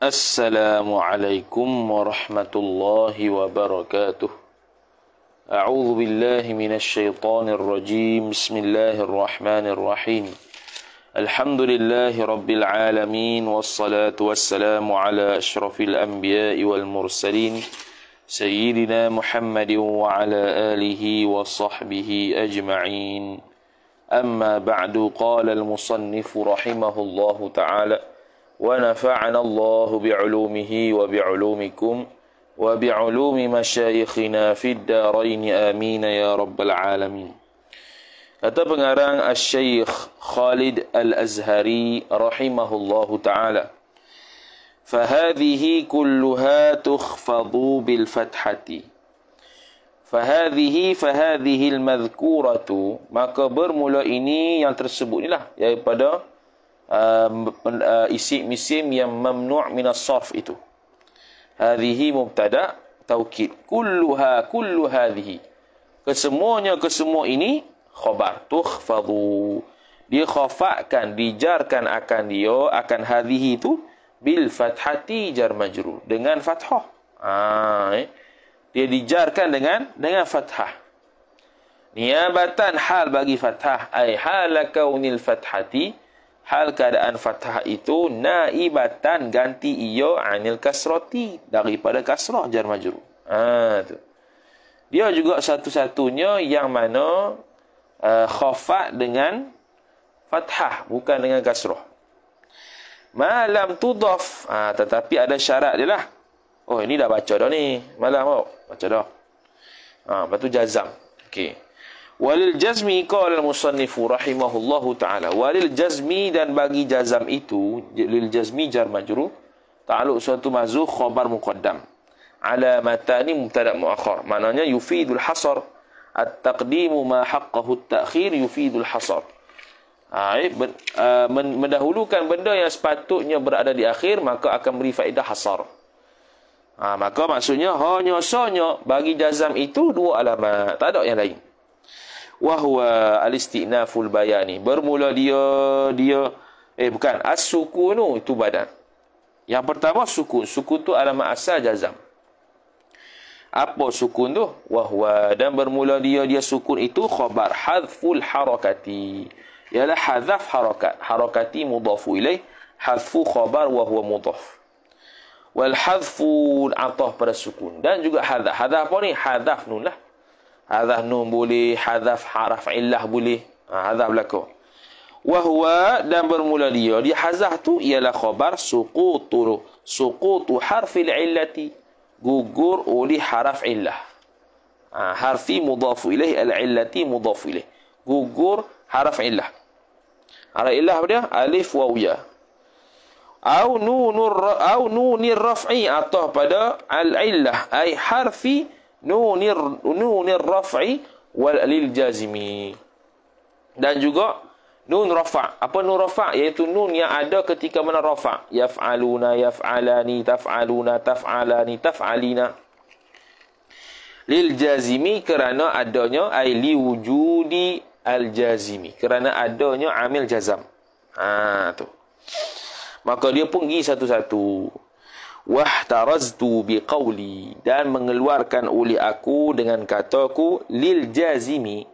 السلام عليكم ورحمة الله وبركاته أعوذ بالله من الشيطان الرجيم بسم الله الرحمن الرحيم الحمد لله رب العالمين والصلاة والسلام على أشرف الأنبياء والمرسلين سيدنا محمد وعلى آله وصحبه أجمعين أما بعد قال المصنف رحمه الله تعالى ونفعنا الله بعلومه وبعلومكم وبعلوم مشايخنا في الدارين آمين يا رب العالمين Kata pengarang Al-Syeikh Khalid Al-Azhari rahimahullahu ta'ala فهذه كلها تخفض بالفتحة فهذه فهذه المذكورة maka bermula ini yang tersebut inilah daripada Uh, uh, isi isim yang memnu' minas sarf itu. Hadhihi mubtada taukid. Kulluha kullu hadhihi. Kesemuanya kesemua ini khabar tukhfadhu. Dikhafakan, dijarkan akan dia, akan hadhihi itu bil fathati jar majrur dengan fathah. Ah, eh. Dia dijarkan dengan dengan fathah. Niabatan hal bagi fathah ay hal kaunil fathati hal keadaan fathah itu naibatan ganti iyo anil kasrati daripada kasrah jar majrur. Ha tu. Dia juga satu-satunya yang mana uh, khafa dengan fathah bukan dengan kasroh. Malam tudaf. Ha, tetapi ada syarat dia lah. Oh, ini dah baca dah ni. Malam, oh. Baca dah. Ha, lepas tu jazam. Okey. Walil jazmi qala al-musannif rahimahullahu taala. Walil jazmi dan bagi jazam itu, lil jazmi jar majrur, ta'alluq suatu mazuh khabar muqaddam. Alamatani mubtada muakhar. Maknanya yufidul hasar at-taqdimu ma haqqahu at-ta'khir yufidul hasar. Ha, eh, ben, uh, men, mendahulukan benda yang sepatutnya berada di akhir maka akan beri faedah hasar. Ha, maka maksudnya hanya sonyo bagi jazam itu dua alamat, tak ada yang lain wahwa alistiqnaful bayani bermula dia dia eh bukan as-sukun itu badan yang pertama sukun sukun tu alamat asal jazam apa sukun tu wahwa dan bermula dia dia sukun itu khabar hadful harakati ialah hadzaf harakat harakati mudhafu ilai hadfu khabar wahwa mudhaf wal hadfu atah pada sukun dan juga hadza hadza apa ni hadzaf nun lah hadaf nun boleh hadaf haraf illah boleh ha, hadaf berlaku wahuwa dan bermula dia dia hazah tu ialah khabar suqutu suqutu harfil illati gugur oleh haraf illah ha, harfi mudhaf ilaih al illati mudhaf ilaih gugur haraf illah haraf illah dia alif waw ya au nunur au atau pada al illah ai harfi nunir nunir raf'i wal lil jazimi dan juga nun rafa apa nun rafa iaitu nun yang ada ketika mana rafa yafaluna yafalani tafaluna tafalani tafalina lil jazimi kerana adanya ai li wujudi al jazimi kerana adanya amil jazam ha tu maka dia pun pergi satu-satu wahtaraztu biqawli dan mengeluarkan uli aku dengan kataku lil jazimi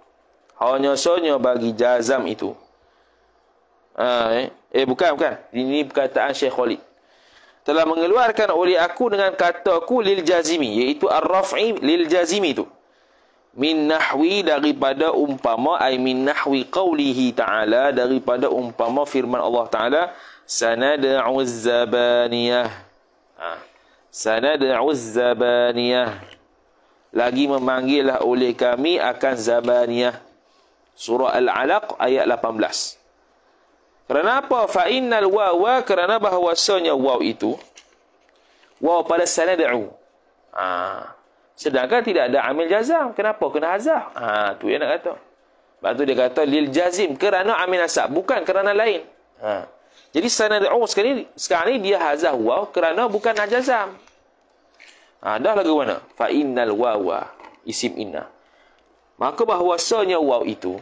hanya sonyo bagi jazam itu ha, eh? eh bukan bukan ini perkataan Syekh Khalid telah mengeluarkan uli aku dengan kataku lil jazimi iaitu ar lil jazimi itu min nahwi daripada umpama ai min nahwi qawlihi ta'ala daripada umpama firman Allah ta'ala sanad'u zabaniyah Sana ha. Sanad'u zabaniyah Lagi memanggillah oleh kami akan zabaniyah Surah Al-Alaq ayat 18 Kerana apa? Fa'innal wawa kerana bahawasanya waw itu Waw pada sana u. ha. Sedangkan tidak ada amil jazam Kenapa? Kena hazah ha, Itu yang nak kata Lepas tu dia kata lil jazim kerana Amil asab Bukan kerana lain Haa jadi sanad Aus sekarang ni, sekarang ni dia hazah huwa kerana bukan najazam. Ha, dah lagu mana? Fa innal wawa isim inna. Maka bahwasanya waw itu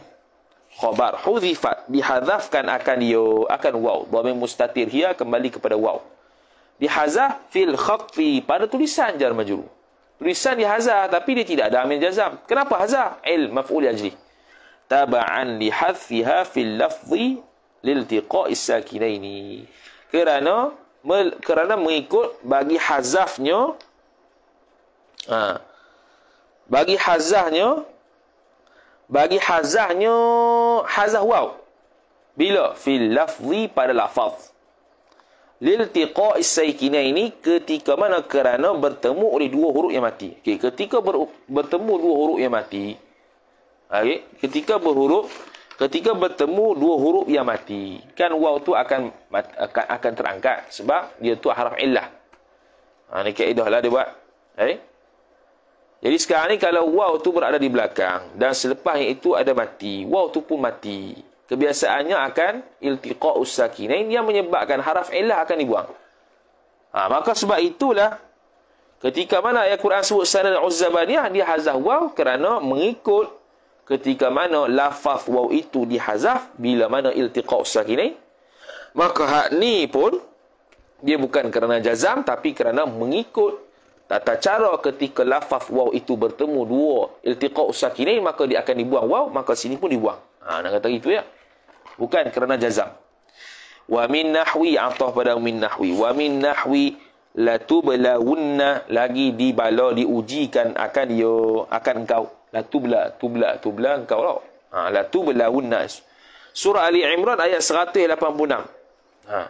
khabar hudzifat dihazafkan akan yo akan waw bahwa mustatir hiya kembali kepada waw. Dihazah fil khatti pada tulisan jar majrur. Tulisan dihazah tapi dia tidak ada amil jazam. Kenapa hazah? Il maf'ul ajli. Taba'an li fil lafzi liltiqa'is sakinaini kerana mel, kerana mengikut bagi hazafnya ha, bagi hazahnya bagi hazahnya hazah waw bila fil lafzi pada lafaz liltiqa'is sakinaini ketika mana kerana bertemu oleh dua huruf yang mati okey ketika ber, bertemu dua huruf yang mati okey ketika berhuruf ketika bertemu dua huruf yang mati kan waw tu akan akan, akan terangkat sebab dia tu harf illah ha ni kaedah lah dia buat okay. jadi sekarang ni kalau waw tu berada di belakang dan selepas itu ada mati waw tu pun mati kebiasaannya akan iltiqa usakinain yang menyebabkan harf illah akan dibuang ha, maka sebab itulah ketika mana ayat Quran sebut sanad uzzabaniyah dia hazah waw kerana mengikut ketika mana lafaz waw itu dihazaf bila mana iltiqa sakinah maka hak ni pun dia bukan kerana jazam tapi kerana mengikut tata cara ketika lafaz waw itu bertemu dua iltiqa sakinah maka dia akan dibuang waw maka sini pun dibuang ha nak kata gitu ya bukan kerana jazam wa min nahwi atah pada min nahwi wa min nahwi la tubla lagi dibala diujikan akan yo akan kau la tubla tubla tubla engkau lah ha, la tubla unnas surah ali imran ayat 186 ha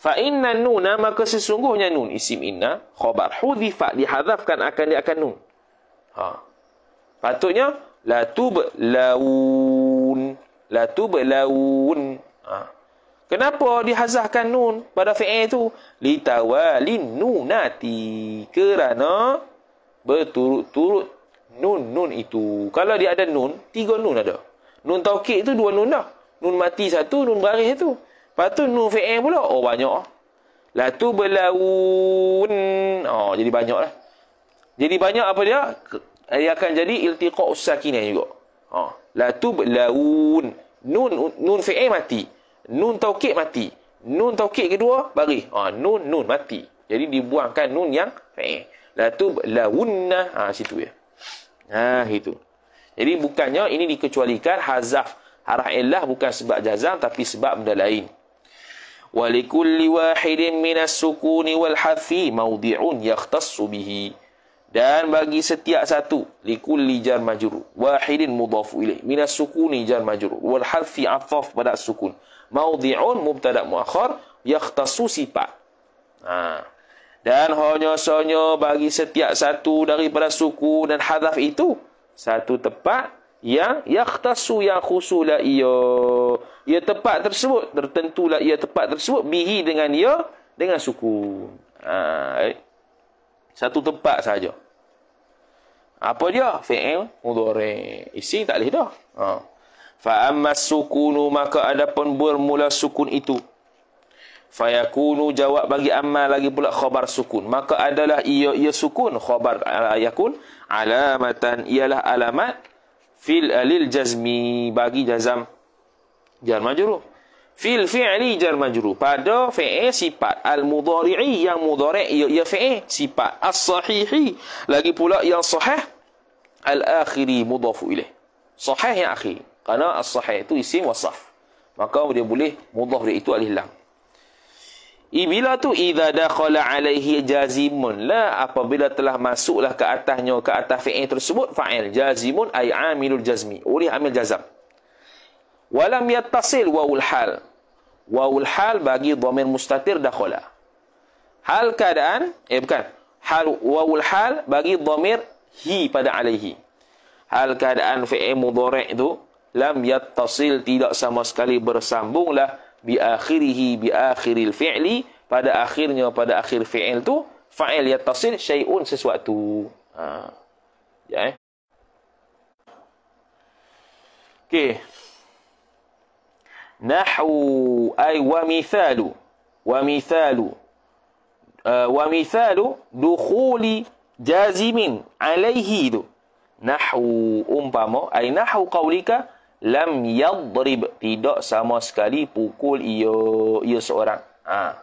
fa inna nun maka sesungguhnya nun isim inna khabar hudhifa dihadafkan akan dia akan nun ha patutnya la tublaun la tublaun ha Kenapa dihazahkan nun pada fi'il tu? Litawalin nunati. Kerana berturut-turut nun nun itu kalau dia ada nun tiga nun ada nun taukid tu dua nun dah nun mati satu nun baris satu lepas tu nun fi'il pula oh banyak la tu belaun oh jadi banyak lah jadi banyak apa dia dia akan jadi iltiqa usakinah juga oh la tu belaun nun nun fi'il mati nun taukid mati nun taukid kedua baris oh nun nun mati jadi dibuangkan nun yang fi'il la tu belaunna ah situ ya. Ha itu. Jadi bukannya ini dikecualikan hazaf arah illah bukan sebab jazam tapi sebab benda lain. Wa likulli wahidin minas sukuni wal hafi maudi'un yakhtassu bihi. Dan bagi setiap satu likulli jar majru wahidin mudhaf ilai minas sukuni jar majru wal hafi athaf pada sukun maudi'un mubtada muakhar yakhtassu sifat. Ha. Dan honyo-sonyo bagi setiap satu daripada suku dan hadaf itu. Satu tempat yang yaktasu yang khusulah iya. Ia tempat tersebut. Tertentulah ia tempat tersebut. Bihi dengan ia. Dengan suku. Ha, eh. Satu tempat saja. Apa dia? Fi'il mudhari. Isi tak boleh dah. Ha. Fa'amma sukunu maka ada pun bermula sukun itu. Fayakunu jawab bagi amma lagi pula khabar sukun. Maka adalah ia ia sukun khabar uh, yakun alamatan ialah alamat fil alil uh, jazmi bagi jazam jar majrur. Fil fi'li jar majrur. Pada fi'il sifat al mudhari'i yang mudhari' ia ia fi'il sifat as sahihi lagi pula yang sahih al akhiri mudhaf ilaih. Sahih yang akhir. Karena as sahih itu isim wasaf. Maka dia boleh mudhari' itu alih lang. Ibila tu idza dakhala alaihi jazimun la apabila telah masuklah ke atasnya ke atas fi'il tersebut fa'il jazimun ay amilul jazmi uri amil jazam walam yattasil wawul hal wawul hal bagi dhamir mustatir dakhala hal keadaan eh bukan hal wawul hal bagi dhamir hi pada alaihi hal keadaan fi'il mudhari' tu lam yattasil tidak sama sekali bersambunglah bi akhirihi bi akhiril fi'li pada akhirnya pada akhir fi'il tu fa'il yattasil syai'un sesuatu ha ya eh okey nahwu ay wa mithalu wa mithalu uh, wa mithalu dukhuli jazimin alaihi tu nahwu umpama ay nahwu qaulika lam yadrib tidak sama sekali pukul ia ia seorang ha.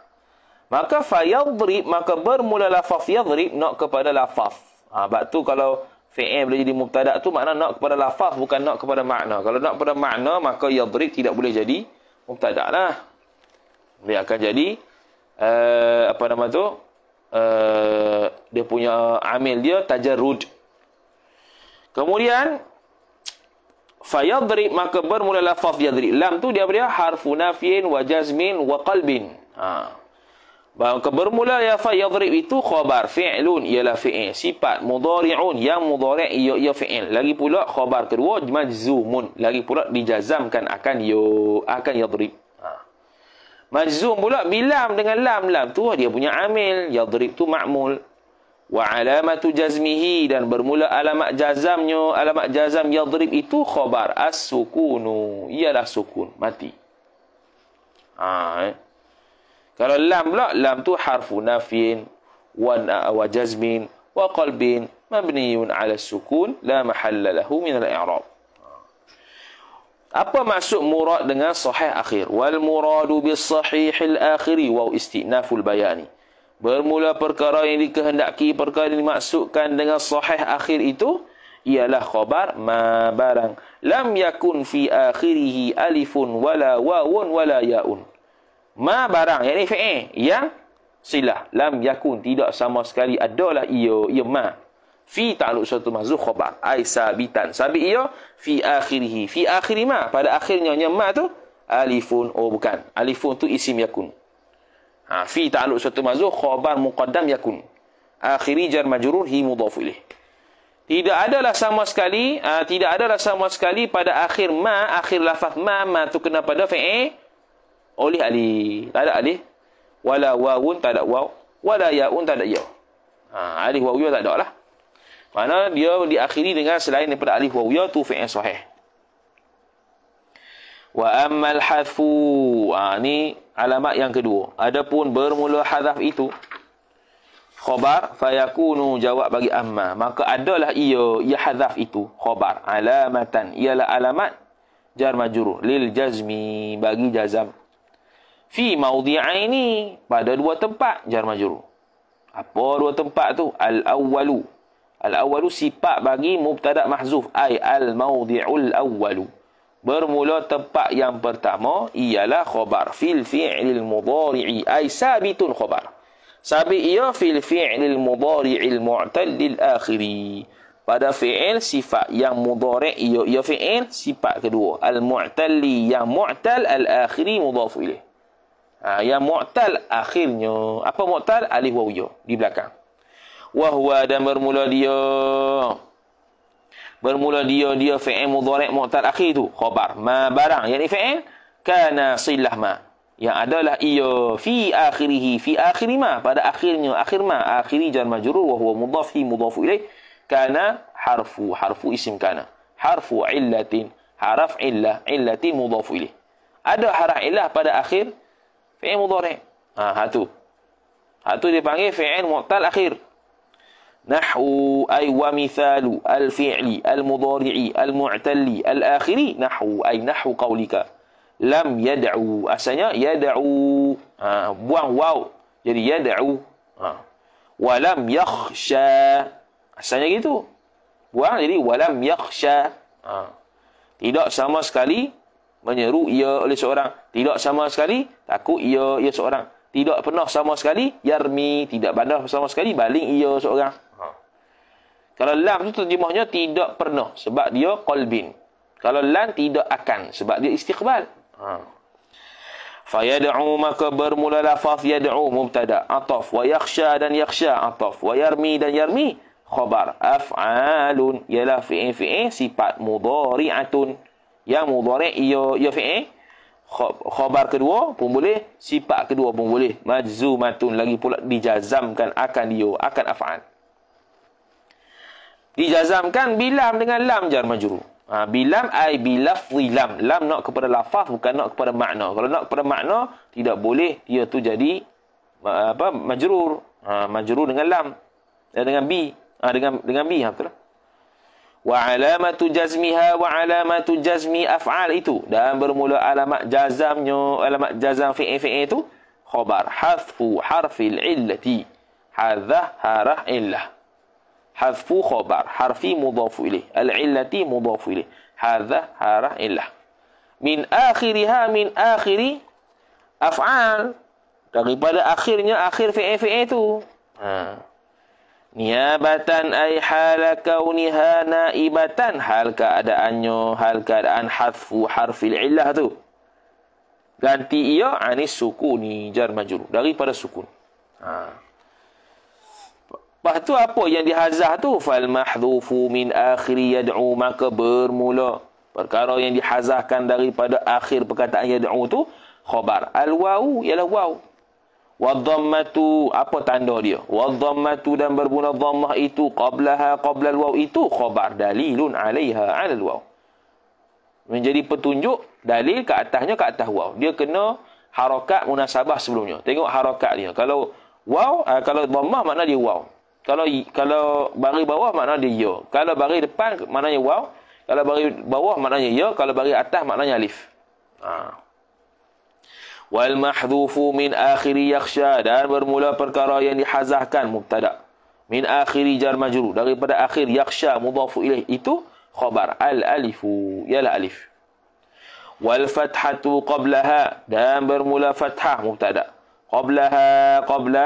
maka fa yadrib maka bermula lafaz yadrib nak kepada lafaz ha bab tu kalau fi'il boleh jadi mubtada tu makna nak kepada lafaz bukan nak kepada makna kalau nak kepada makna maka yadrib tidak boleh jadi mubtada lah dia akan jadi uh, apa nama tu uh, dia punya amil dia tajarrud kemudian Fayadri maka bermula lafaz yadri. Lam tu dia beria harfu nafiin wa jazmin wa qalbin. Ha. Maka bermula ya fayadri itu khabar fi'lun ialah fi'il sifat mudhari'un yang mudhari' ia ia fi'il. Lagi pula khabar kedua majzumun. Lagi pula dijazamkan akan yo akan yadri. Ha. Majzum pula bilam dengan lam lam tu dia punya amil yadri tu ma'mul wa alamatu jazmihi dan bermula alamat jazamnya alamat jazam yadrib itu khabar as-sukunu ialah sukun mati ha, eh? kalau lam pula lam tu harfu nafin wa wa jazmin wa qalbin mabniun ala sukun la mahalla lahu min al-i'rab apa maksud murad dengan sahih akhir wal muradu bis sahih al-akhiri wa istinaful bayani Bermula perkara yang dikehendaki, perkara yang dimaksudkan dengan sahih akhir itu ialah khabar ma barang lam yakun fi akhirih alifun wala wawun wala yaun. Ma barang yakni fi'il yang silah lam yakun tidak sama sekali adalah ia ia ma fi ta'alluq satu mazu khabar ai sabitan sabit ia fi akhirih fi akhir ma pada akhirnya nya ma tu alifun oh bukan alifun tu isim yakun Ha, fi ta'aluk suatu mazuh khabar muqaddam yakun. Akhiri jar majrur hi mudhaf ilih. Tidak adalah sama sekali, ha, tidak adalah sama sekali pada akhir ma, akhir lafaz ma, ma tu kena pada fi'i oleh ali. Tak ada alih. Wala wawun tak ada waw, wala yaun tak ada ya. Ha, alih waw tak ada lah. Mana dia diakhiri dengan selain daripada alif waw ya tu fi'il sahih. Wa ammal hadfu. Ah ha, alamat yang kedua. Adapun bermula hadaf itu khabar fayakunu jawab bagi amma maka adalah ia ia hadaf itu khabar alamatan ialah alamat jar majrur lil jazmi bagi jazam fi maudhi'aini pada dua tempat jar majrur apa dua tempat tu al awwalu al awwalu sifat bagi mubtada mahzuf ai al maudhi'ul awwalu Bermula tempat yang pertama ialah khobar fil fi'lil mudhari'i ay sabitun khobar. Sabi ia fil fi'lil mudhari'il mu'tallil akhiri. Pada fi'il sifat yang mudhari' ia ia fi'il sifat kedua al mu'talli yang mu'tal al akhiri mudhaf ilaih. Ha, yang mu'tal akhirnya apa mu'tal alif waw ya di belakang. Wa huwa dan bermula dia bermula dia dia fi'il mudhari' mu'tal akhir tu khabar ma barang yakni fi'il kana silah ma yang adalah ia fi akhirih fi akhir ma pada akhirnya akhir ma akhiri jar majrur wa huwa mudhaf hi mudhaf ilaih kana harfu harfu isim kana harfu illatin harf illah illati mudhaf ilaih ada harf illah pada akhir fi'il mudhari' ha hatu hatu dipanggil fi'il mu'tal akhir نحو أي ومثال الفعل المضارع المعتل الآخر نحو أي نحو قولك لم يدعو أسنى يدعو بوان واو jadi يدعو ha. ولم يخشى أسنى gitu buang jadi ولم يخشى ha. tidak sama sekali menyeru ia oleh seorang tidak sama sekali takut ia ia seorang tidak pernah sama sekali yarmi tidak pernah sama sekali baling ia seorang kalau lam tu terjemahnya tidak pernah sebab dia qalbin. Kalau lan tidak akan sebab dia istiqbal. Ha. Fa yad'u maka bermula lafaz yad'u mubtada ataf wa yakhsha dan yakhsha ataf wa yarmi dan yarmi khabar af'alun yala fi'i fi'i sifat mudhari'atun ya mudhari' ya ya fi'i khabar kedua pun boleh sifat kedua pun boleh majzumatun lagi pula dijazamkan akan dia akan af'al Dijazamkan bilam dengan lam jar majru. Ha, bilam ai bilaf lam. Lam nak kepada lafaz bukan nak kepada makna. Kalau nak kepada makna tidak boleh dia tu jadi apa majrur. Ha, majrur dengan lam dan eh, dengan bi. Ha, dengan dengan bi ha, betul. Wa alamatu jazmiha wa alamatu jazmi af'al itu dan bermula alamat jazamnya alamat jazam fi'il fi'il itu khabar hasfu harfil illati hadha harah illah hadfu khobar harfi mudhafu ilih al illati mudhafu ilih hadza hara illah min akhiriha min akhiri af'al daripada akhirnya akhir fi'il fi'il itu ha niabatan ay hal kauniha naibatan hal keadaannya hal keadaan hadfu harfil illah tu ganti ia anis sukuni jar majrur daripada sukun ha Lepas tu apa yang dihazah tu? Fal mahzufu min akhiri yad'u maka bermula. Perkara yang dihazahkan daripada akhir perkataan yad'u tu khabar. Al wau ialah wau. Wa dhammatu apa tanda dia? Wa dhammatu dan bermula dhammah itu qablaha qabla al wau itu khabar dalilun 'alaiha 'ala al wau. Menjadi petunjuk dalil ke atasnya ke atas wau. Dia kena harakat munasabah sebelumnya. Tengok harakat dia. Kalau Wow, eh, kalau dhammah makna dia wow kalau kalau bari bawah makna dia ya. Kalau bari depan maknanya waw. Kalau bari bawah maknanya ya, kalau bari atas maknanya alif. Ha. Wal mahdhufu min akhiri yakhsha dan bermula perkara yang dihazahkan mubtada. Min akhiri jar majrur daripada akhir yakhsha mudhafu ilaih itu khabar al alifu ya alif. Wal fathatu qablaha dan bermula fathah mubtada. Qablaha qabla, haa, qabla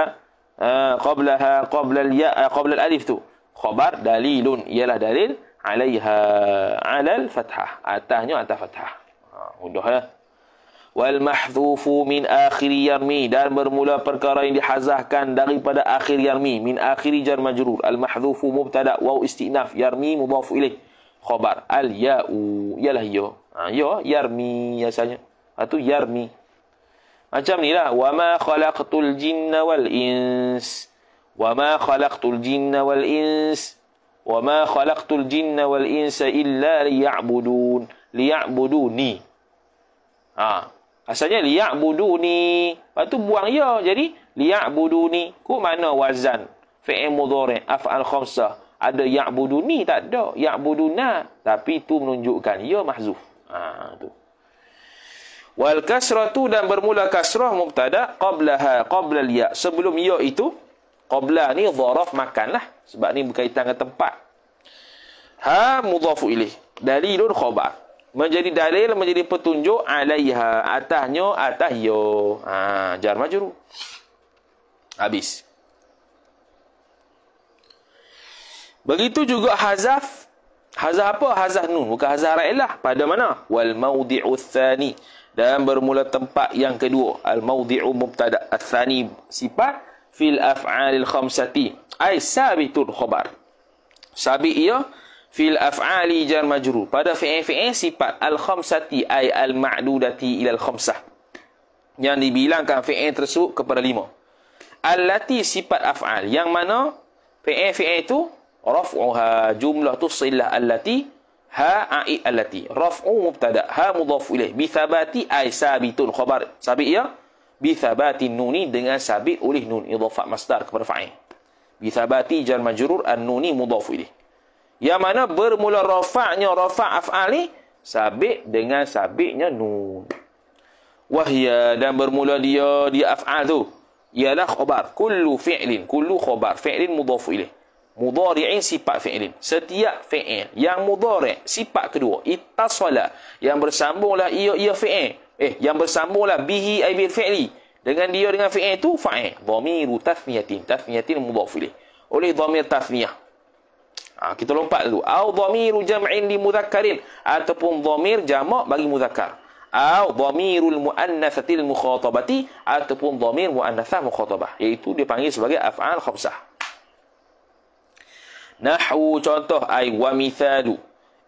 Ah, qablaha qabla al ya ah, qabla al alif tu khabar dalilun ialah dalil alaiha al fathah atasnya atas fathah ha, mudahlah wal mahdhufu min akhir yarmi dan bermula perkara yang dihazahkan daripada akhir yarmi min akhir jar majrur al mahdhufu mubtada wa istinaf yarmi mudhaf ilaih khabar al ya'u ialah ya ha ya yarmi biasanya atau ha, yarmi macam ni lah. وَمَا خَلَقْتُ الْجِنَّ وَالْإِنسِ وَمَا خَلَقْتُ الْجِنَّ وَالْإِنسِ وَمَا خَلَقْتُ الْجِنَّ وَالْإِنسَ إِلَّا لِيَعْبُدُونَ لِيَعْبُدُونِ ha. Asalnya liya'buduni. Lepas tu buang ya. Jadi liya'buduni. Kok mana wazan? Fi'il mudhari' af'al khamsah. Ada ya'buduni tak ada. Ya'buduna. Tapi tu menunjukkan ya mahzuf. Ah ha, tu wal kasratu dan bermula kasrah mubtada qablaha qabla al ya sebelum ya itu qabla ni dharaf makanlah sebab ni berkaitan dengan tempat ha mudhaf ilih dalilun khabar menjadi dalil menjadi petunjuk alaiha atahnya atah yo ya. ha jar majru habis begitu juga hazaf hazaf apa hazaf nun bukan hazaf ra'ilah pada mana wal maudi'u tsani dan bermula tempat yang kedua al maudhi'u mubtada athani sifat fil af'alil khamsati ai sabitul khabar sabi ia fil af'ali jar majrur pada fi'il fi'il sifat al khamsati ai al ma'dudati ila al khamsah yang dibilangkan fi'il tersebut kepada lima allati sifat af'al yang mana fi'il fi'il itu raf'uha jumlah tu sillah allati ha ai allati rafu mubtada ha mudhaf ilaih bi thabati ai sabitun khabar sabit ya bi thabati nuni dengan sabit oleh nun idhafah masdar kepada fa'il bi thabati jar majrur an nuni mudhaf ilaih yang mana bermula rafa'nya rafa' af'ali sabit dengan sabitnya nun wahya dan bermula dia dia af'al tu ialah khabar kullu fi'lin kullu khabar fi'lin mudhaf ilaih Mudari'in sifat fi'lin. Setiap fi'il yang mudari' sifat kedua. Ittasala. Yang bersambunglah ia, ia fi'il. Eh, yang bersambunglah bihi aibil fi'li. Dengan dia, dengan fi'il itu, fa'il. Dhamiru tathniyatin. Tathniyatin mudafilih. Oleh dhamir tathniyah. Ha, kita lompat dulu. Au dhamiru jam'in li mudhakarin. Ataupun dhamir jama' bagi mudhakar. Au dhamiru al-mu'annathatil mukhatabati. Ataupun dhamir mu'annathah mukhatabah. Iaitu dipanggil sebagai af'al khabsah. Nahu contoh ai wa mithalu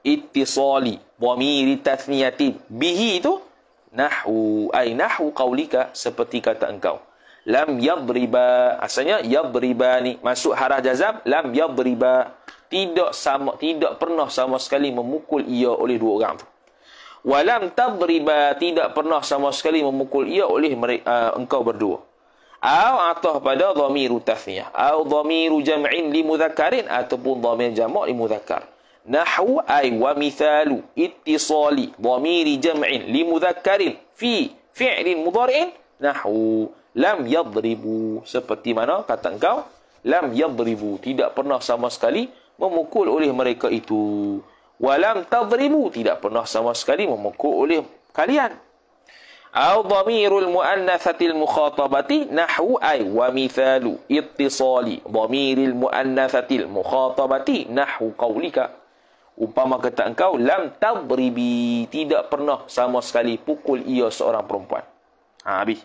ittisali dhamir tathniyati bihi tu nahu ai nahu qaulika seperti kata engkau. Lam yadriba asalnya yadribani masuk harah jazam lam yadriba tidak sama tidak pernah sama sekali memukul ia oleh dua orang tu. Walam tadriba tidak pernah sama sekali memukul ia oleh uh, engkau berdua. Au atah pada dhamiru tathniyah. atau dhamiru jam'in li mudhakarin. Ataupun dhamir jam'ak li mudhakar. Nahu ay wa mithalu ittisali dhamiri jam'in li mudhakarin. Fi fi'lin mudhari'in. Nahu lam yadribu. Seperti mana kata engkau? Lam yadribu. Tidak pernah sama sekali memukul oleh mereka itu. Walam tadribu. Tidak pernah sama sekali memukul oleh kalian. أو ضمير المؤنثة المخاطبة نحو أي ومثال اتصال ضمير المؤنثة المخاطبة نحو قولك Upama kata engkau lam tadribi tidak pernah sama sekali pukul ia seorang perempuan. Ha habis.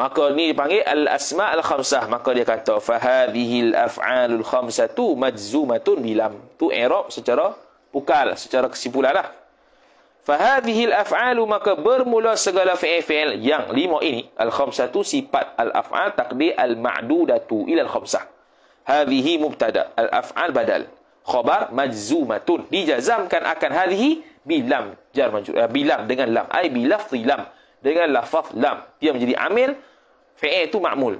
Maka ni dipanggil al asma al khamsah. Maka dia kata fa hadhihi al af'alul khamsatu majzumatun bilam. Tu i'rab secara pukal, secara kesimpulanlah. lah. Fahadihil af'alu maka bermula segala fiil yang lima ini. Al-khamsatu sifat al-af'al takdir al-ma'dudatu ilal khamsah. Hadihi mubtada. Al-af'al badal. Khobar majzumatun. Dijazamkan akan hadihi bilam. Jar majur, eh, bilam dengan lam. Ay bilaf lam. Dengan lafaz lam. Dia menjadi amil. Fi'il itu ma'mul.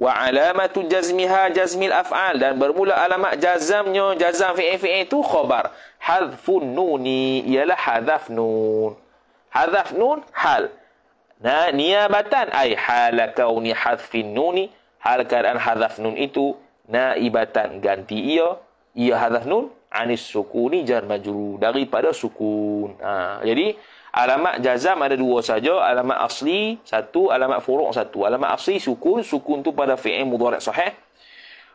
Wa alamatu jazmiha jazmil af'al. Dan bermula alamat jazamnya jazam fi'il-fi'il itu khobar hadfun nuni ialah hadaf nun. Hadaf nun hal. Na niabatan ai hala ni hadfin nuni hal keadaan hadaf nun itu na ibatan ganti ia ia hadaf nun anis sukuni jar majru daripada sukun. Ha, jadi alamat jazam ada dua saja, alamat asli satu, alamat furu' satu. Alamat asli sukun, sukun tu pada fi'il mudhari' sahih.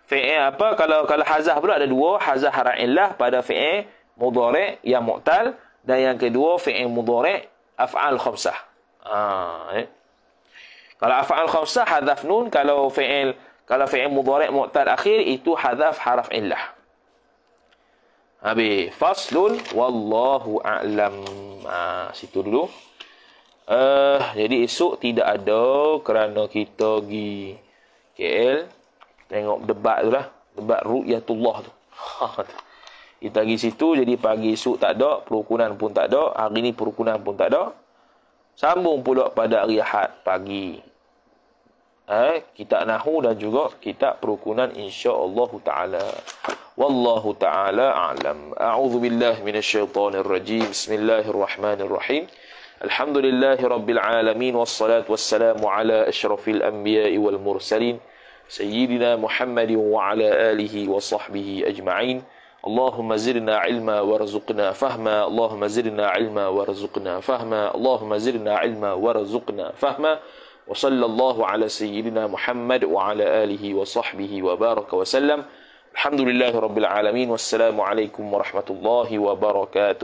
Fi'il apa? Kalau kalau hazah pula ada dua, hazah ra'illah pada fi'il mudhari' ya mu'tal dan yang kedua fi'il mudhari' af'al khamsah. Ha, eh. Kalau af'al khamsah hadaf nun, kalau fi'il kalau fi'il mudhari' mu'tal akhir itu hadaf harf illah. Habis faslun wallahu a'lam. Ha, situ dulu. Uh, jadi esok tidak ada kerana kita pergi KL tengok debat tu lah. Debat Ru'yatullah tu. Ha, tu. Kita pergi situ, jadi pagi esok tak ada, perukunan pun tak ada, hari ini perukunan pun tak ada. Sambung pula pada hari Ahad pagi. Eh, kitab Nahu dan juga kita perukunan insya-Allah taala. Wallahu taala a'lam. A'udzu billahi minasyaitonir rajim. Bismillahirrahmanirrahim. Alhamdulillahirabbil alamin wassalatu wassalamu ala asyrafil anbiya'i wal mursalin sayyidina Muhammadin wa ala alihi wa sahbihi ajma'in. اللهم زدنا علما وارزقنا فهما اللهم زدنا علما وارزقنا فهما اللهم زدنا علما وارزقنا فهما وصلى الله على سيدنا محمد وعلى آله وصحبه وبارك وسلم الحمد لله رب العالمين والسلام عليكم ورحمة الله وبركاته